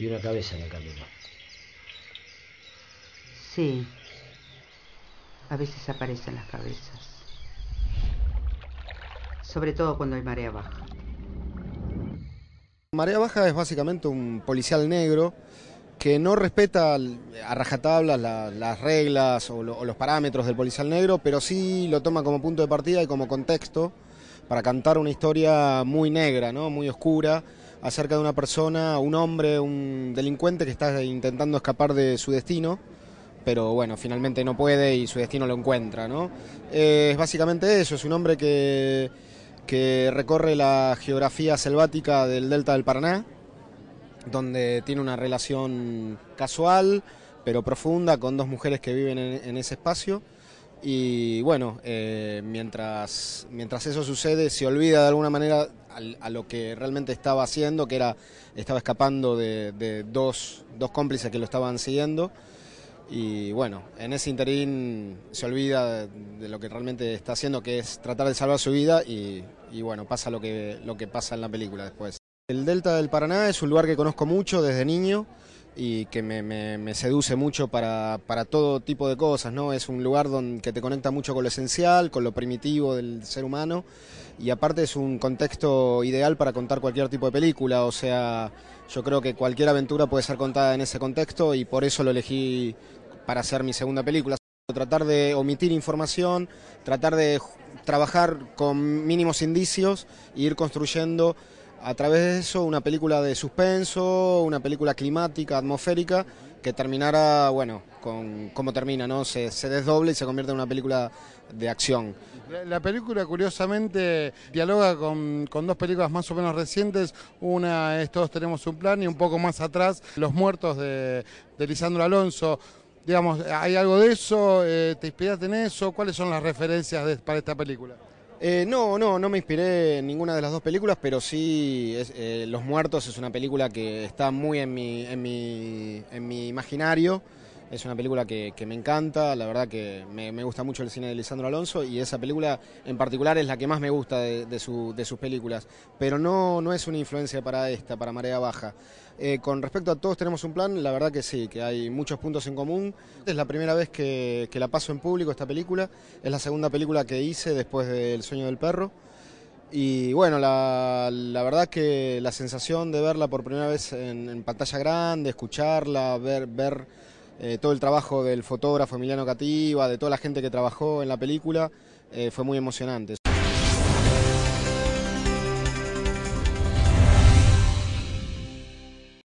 y una cabeza en el camino. Sí, a veces aparecen las cabezas, sobre todo cuando hay marea baja. Marea baja es básicamente un policial negro que no respeta a rajatablas las reglas o, los parámetros del policial negro, pero sí lo toma como punto de partida y como contexto para cantar una historia muy negra, ¿no? muy oscura, acerca de una persona, un hombre, un delincuente que está intentando escapar de su destino, pero bueno, finalmente no puede y su destino lo encuentra, ¿no? Eh, es básicamente eso, es un hombre que, recorre la geografía selvática del delta del Paraná, donde tiene una relación casual, pero profunda, con dos mujeres que viven en, ese espacio. Y bueno, eh, mientras, mientras eso sucede, se olvida de alguna manera a, lo que realmente estaba haciendo, que era, estaba escapando de, dos, cómplices que lo estaban siguiendo. Y bueno, en ese interín se olvida de, lo que realmente está haciendo, que es tratar de salvar su vida y, bueno, pasa lo que pasa en la película después. El Delta del Paraná es un lugar que conozco mucho desde niño y que me, seduce mucho para, todo tipo de cosas, ¿no? Es un lugar donde, que te conecta mucho con lo esencial, con lo primitivo del ser humano y aparte es un contexto ideal para contar cualquier tipo de película, o sea, yo creo que cualquier aventura puede ser contada en ese contexto y por eso lo elegí para hacer mi segunda película. Tratar de omitir información, tratar de trabajar con mínimos indicios e ir construyendo a través de eso una película de suspenso, una película climática, atmosférica, que terminara, bueno, con termina, ¿no? Se, desdoble y se convierte en una película de acción. La, película, curiosamente, dialoga con, dos películas más o menos recientes. Una es Todos tenemos un plan y un poco más atrás, Los muertos de, Lisandro Alonso. Digamos, ¿hay algo de eso? Eh, ¿Te inspiraste en eso? ¿Cuáles son las referencias para esta película? Eh, no, no, no me inspiré en ninguna de las dos películas, pero sí es, eh, Los Muertos es una película que está muy en mi, en mi, en mi imaginario. Es una película que, me encanta, la verdad que me, gusta mucho el cine de Lisandro Alonso y esa película en particular es la que más me gusta de, sus películas, pero no, no es una influencia para esta, para Marea Baja. Eh, con respecto a todos tenemos un plan, la verdad que sí, que hay muchos puntos en común. Es la primera vez que, la paso en público esta película, es la segunda película que hice después de El sueño del perro. Y bueno, la, la, verdad que la sensación de verla por primera vez en, pantalla grande, escucharla, ver eh, todo el trabajo del fotógrafo Emiliano Cativa, de toda la gente que trabajó en la película, eh, fue muy emocionante.